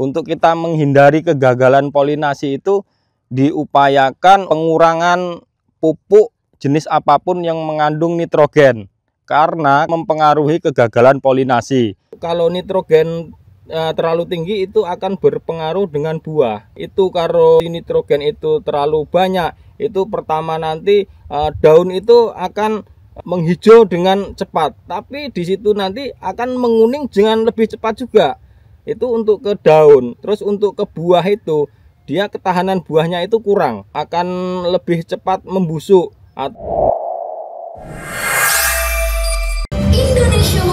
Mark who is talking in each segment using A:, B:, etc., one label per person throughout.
A: Untuk kita menghindari kegagalan polinasi itu diupayakan pengurangan pupuk jenis apapun yang mengandung nitrogen karena mempengaruhi kegagalan polinasi. Kalau nitrogen eh, terlalu tinggi itu akan berpengaruh dengan buah. Itu kalau nitrogen itu terlalu banyak, itu pertama nanti eh, daun itu akan menghijau dengan cepat, tapi di situ nanti akan menguning dengan lebih cepat juga itu untuk ke daun terus untuk ke buah itu dia ketahanan buahnya itu kurang akan lebih cepat membusuk Indonesia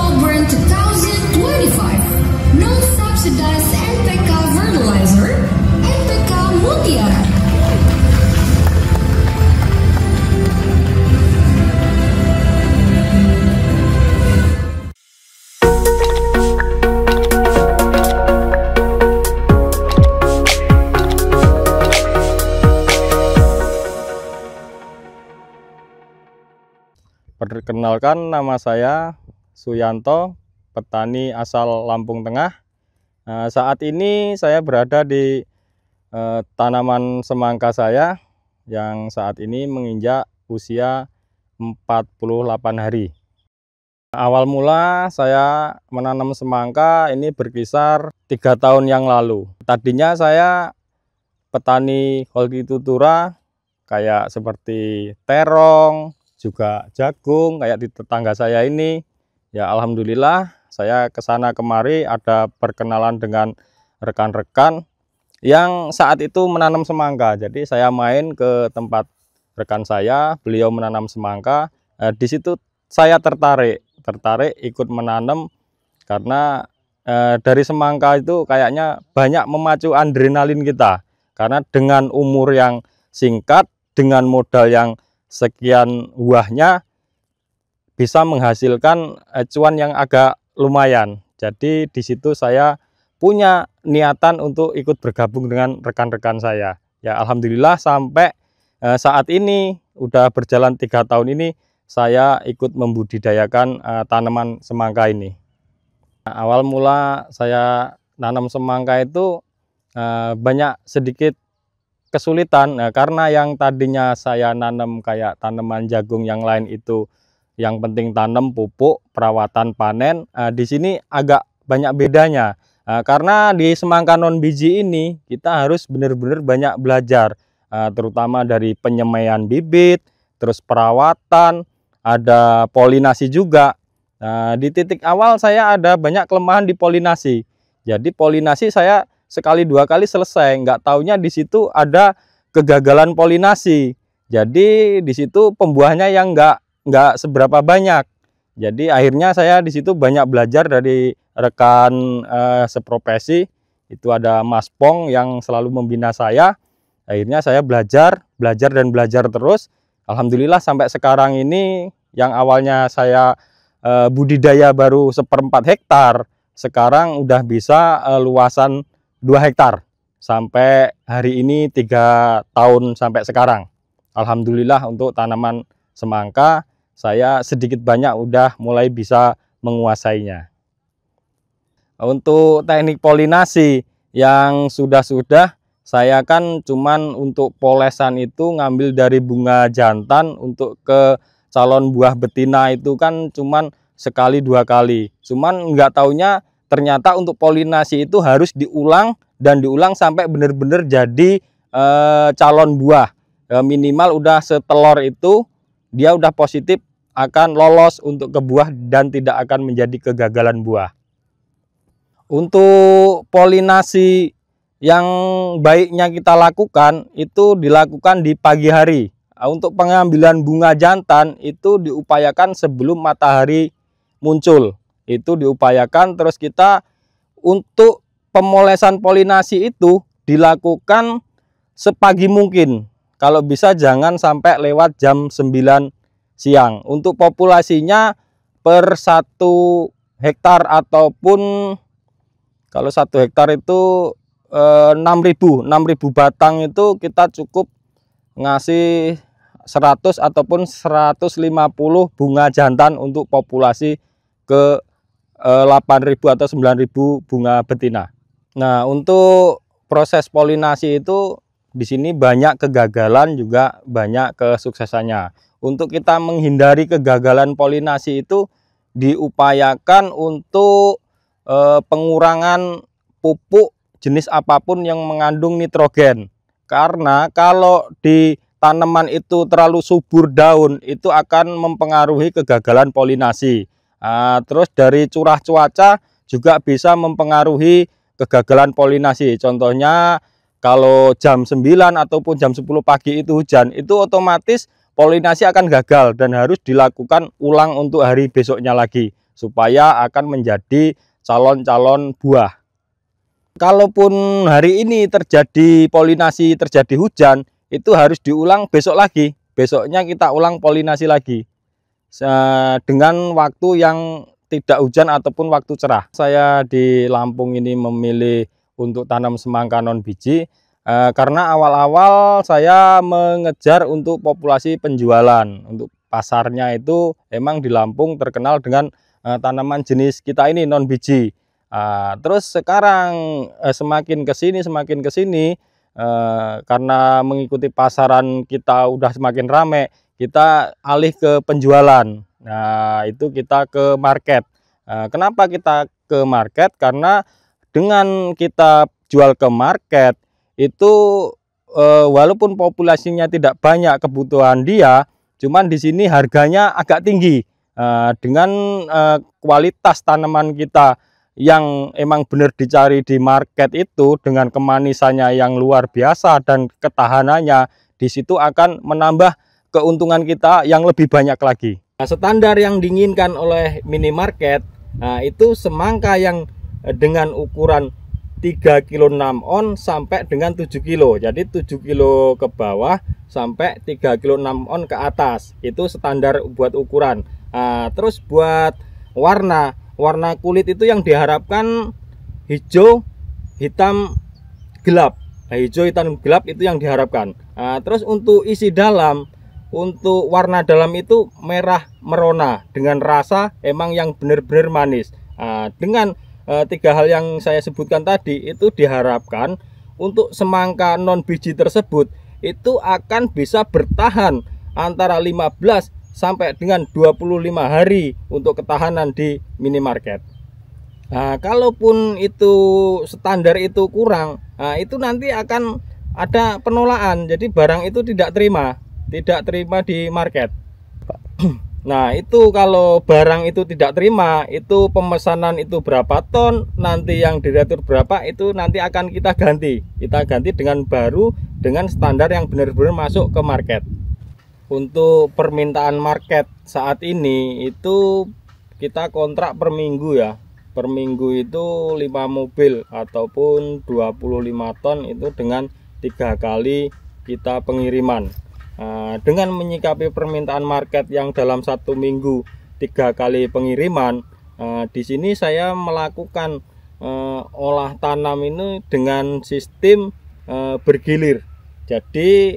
A: Perkenalkan nama saya Suyanto, petani asal Lampung Tengah. Nah, saat ini saya berada di eh, tanaman semangka saya yang saat ini menginjak usia 48 hari. Awal mula saya menanam semangka ini berkisar tiga tahun yang lalu. Tadinya saya petani tutura kayak seperti terong, juga jagung kayak di tetangga saya ini. Ya alhamdulillah saya kesana kemari ada perkenalan dengan rekan-rekan yang saat itu menanam semangka. Jadi saya main ke tempat rekan saya, beliau menanam semangka. Eh, di situ saya tertarik, tertarik ikut menanam karena eh, dari semangka itu kayaknya banyak memacu adrenalin kita. Karena dengan umur yang singkat, dengan modal yang sekian buahnya bisa menghasilkan cuan yang agak lumayan. Jadi di situ saya punya niatan untuk ikut bergabung dengan rekan-rekan saya. Ya alhamdulillah sampai eh, saat ini udah berjalan tiga tahun ini saya ikut membudidayakan eh, tanaman semangka ini. Nah, awal mula saya nanam semangka itu eh, banyak sedikit kesulitan nah, karena yang tadinya saya nanam kayak tanaman jagung yang lain itu yang penting tanam pupuk perawatan panen nah, di sini agak banyak bedanya nah, karena di semangka non biji ini kita harus benar-benar banyak belajar nah, terutama dari penyemaian bibit terus perawatan ada polinasi juga nah, di titik awal saya ada banyak kelemahan di polinasi jadi polinasi saya sekali dua kali selesai nggak taunya di situ ada kegagalan polinasi jadi di situ pembuahnya yang nggak nggak seberapa banyak jadi akhirnya saya di situ banyak belajar dari rekan eh, seprofesi itu ada Mas Pong yang selalu membina saya akhirnya saya belajar belajar dan belajar terus Alhamdulillah sampai sekarang ini yang awalnya saya eh, budidaya baru seperempat hektar sekarang udah bisa eh, luasan 2 hektar sampai hari ini tiga tahun sampai sekarang. Alhamdulillah untuk tanaman semangka saya sedikit banyak udah mulai bisa menguasainya. Untuk teknik polinasi yang sudah-sudah saya kan cuman untuk polesan itu ngambil dari bunga jantan untuk ke calon buah betina itu kan cuman sekali dua kali. Cuman nggak taunya ternyata untuk polinasi itu harus diulang dan diulang sampai benar-benar jadi e, calon buah e, minimal udah setelor itu dia udah positif akan lolos untuk ke buah dan tidak akan menjadi kegagalan buah untuk polinasi yang baiknya kita lakukan itu dilakukan di pagi hari eh, untuk pengambilan bunga jantan itu diupayakan sebelum matahari muncul itu diupayakan terus kita untuk pemolesan polinasi itu dilakukan sepagi mungkin kalau bisa jangan sampai lewat jam 9 siang untuk populasinya per satu hektar ataupun kalau satu hektar itu eh, ribu 6000 6000 batang itu kita cukup ngasih 100 ataupun 150 bunga jantan untuk populasi ke 8.000 eh, atau 9.000 bunga betina. Nah, untuk proses polinasi itu di sini banyak kegagalan juga banyak kesuksesannya. Untuk kita menghindari kegagalan polinasi itu diupayakan untuk e, pengurangan pupuk jenis apapun yang mengandung nitrogen. Karena kalau di tanaman itu terlalu subur daun itu akan mempengaruhi kegagalan polinasi. Ah, terus dari curah cuaca juga bisa mempengaruhi kegagalan polinasi. Contohnya kalau jam 9 ataupun jam 10 pagi itu hujan, itu otomatis polinasi akan gagal dan harus dilakukan ulang untuk hari besoknya lagi supaya akan menjadi calon-calon buah. Kalaupun hari ini terjadi polinasi, terjadi hujan, itu harus diulang besok lagi. Besoknya kita ulang polinasi lagi dengan waktu yang tidak hujan ataupun waktu cerah. Saya di Lampung ini memilih untuk tanam semangka non biji eh, karena awal-awal saya mengejar untuk populasi penjualan. Untuk pasarnya itu emang di Lampung terkenal dengan eh, tanaman jenis kita ini non biji. Ah, terus sekarang eh, semakin ke sini semakin ke sini karena mengikuti pasaran kita udah semakin ramai kita alih ke penjualan. Nah, itu kita ke market. Nah, kenapa kita ke market? Karena dengan kita jual ke market itu eh, walaupun populasinya tidak banyak kebutuhan dia, cuman di sini harganya agak tinggi. Eh, dengan eh, kualitas tanaman kita yang emang benar dicari di market itu dengan kemanisannya yang luar biasa dan ketahanannya di situ akan menambah keuntungan kita yang lebih banyak lagi. Nah, standar yang diinginkan oleh minimarket nah, itu semangka yang eh, dengan ukuran 3 kilo 6 on sampai dengan 7 kilo jadi 7 kilo ke bawah sampai 3 kilo 6 on ke atas itu standar buat ukuran nah, terus buat warna warna kulit itu yang diharapkan hijau hitam gelap nah, hijau hitam gelap itu yang diharapkan nah, terus untuk isi dalam untuk warna dalam itu merah merona dengan rasa emang yang benar-benar manis nah, dengan eh, tiga hal yang saya sebutkan tadi itu diharapkan untuk semangka non biji tersebut itu akan bisa bertahan antara 15 sampai dengan 25 hari untuk ketahanan di minimarket Nah, kalaupun itu standar itu kurang, nah, itu nanti akan ada penolakan. Jadi barang itu tidak terima tidak terima di market. Nah, itu kalau barang itu tidak terima, itu pemesanan itu berapa ton, nanti yang diretur berapa, itu nanti akan kita ganti. Kita ganti dengan baru, dengan standar yang benar-benar masuk ke market. Untuk permintaan market saat ini, itu kita kontrak per minggu ya. Per minggu itu 5 mobil ataupun 25 ton itu dengan tiga kali kita pengiriman. Eh, dengan menyikapi permintaan market yang dalam satu minggu tiga kali pengiriman, eh, di sini saya melakukan eh, olah tanam ini dengan sistem bergilir. Jadi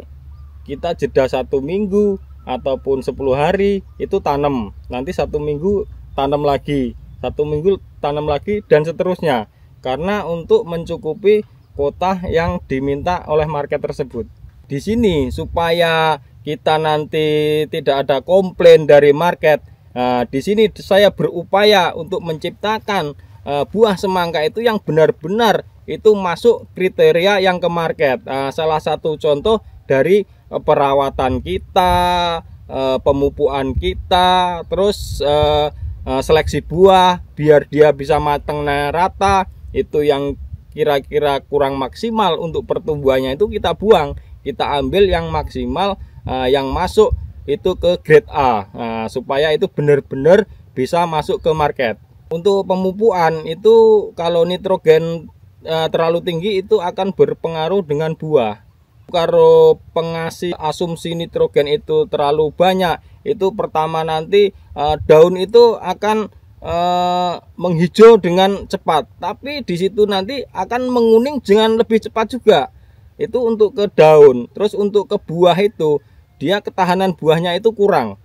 A: kita jeda satu minggu ataupun 10 hari itu tanam. Nanti satu minggu tanam lagi, satu minggu tanam lagi dan seterusnya. Karena untuk mencukupi kuota yang diminta oleh market tersebut di sini supaya kita nanti tidak ada komplain dari market. Nah, di sini saya berupaya untuk menciptakan uh, buah semangka itu yang benar-benar itu masuk kriteria yang ke market. Uh, salah satu contoh dari uh, perawatan kita, eh, pemupuan kita, terus seleksi buah biar dia bisa matang rata itu yang kira-kira kurang maksimal untuk pertumbuhannya itu kita buang kita ambil yang maksimal uh, yang masuk itu ke grade A uh, supaya itu benar-benar bisa masuk ke market untuk pemupuan itu kalau nitrogen uh, terlalu tinggi itu akan berpengaruh dengan buah kalau pengasih asumsi nitrogen itu terlalu banyak itu pertama nanti uh, daun itu akan uh, menghijau dengan cepat tapi di situ nanti akan menguning dengan lebih cepat juga itu untuk ke daun terus untuk ke buah itu dia ketahanan buahnya itu kurang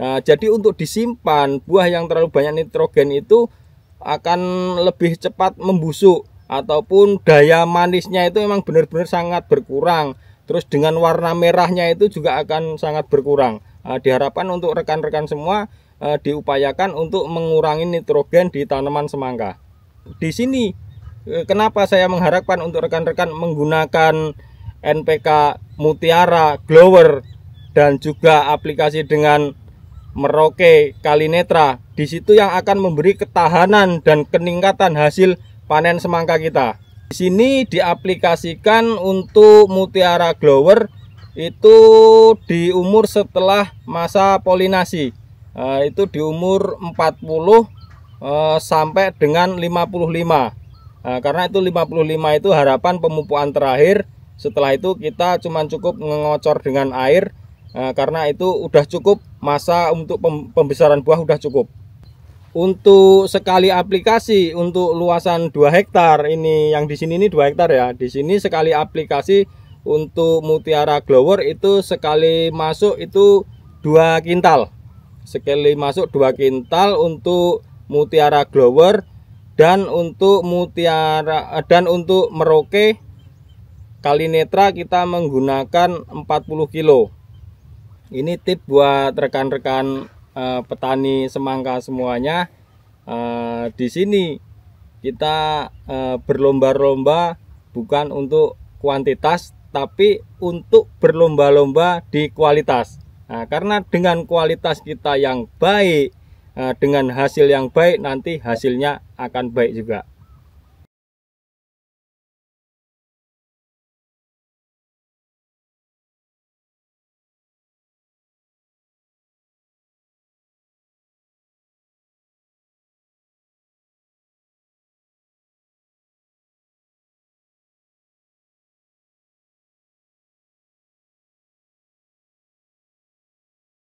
A: nah, jadi untuk disimpan buah yang terlalu banyak nitrogen itu akan lebih cepat membusuk ataupun daya manisnya itu memang benar-benar sangat berkurang terus dengan warna merahnya itu juga akan sangat berkurang nah, diharapkan untuk rekan-rekan semua eh, diupayakan untuk mengurangi nitrogen di tanaman semangka di sini Eh, kenapa saya mengharapkan untuk rekan-rekan menggunakan NPK Mutiara Glower dan juga aplikasi dengan Merauke Kalinetra di situ yang akan memberi ketahanan dan keningkatan hasil panen semangka kita di sini diaplikasikan untuk Mutiara Glower itu di umur setelah masa polinasi eh, itu di umur 40 eh, sampai dengan 55 Nah, karena itu 55 itu harapan pemupuan terakhir. Setelah itu kita cuma cukup mengocor dengan air nah, karena itu udah cukup masa untuk pembesaran buah udah cukup. Untuk sekali aplikasi untuk luasan 2 hektar ini yang di sini ini 2 hektar ya. Di sini sekali aplikasi untuk mutiara glower itu sekali masuk itu 2 kintal. Sekali masuk 2 kintal untuk mutiara glower dan untuk mutiara eh, dan untuk Merauke Kalinetra kita menggunakan 40 kilo ini tip buat rekan-rekan eh, petani semangka semuanya eh, di sini kita eh, berlomba-lomba bukan untuk kuantitas tapi untuk berlomba-lomba di kualitas nah, karena dengan kualitas kita yang baik Eh, dengan hasil yang baik nanti hasilnya akan baik juga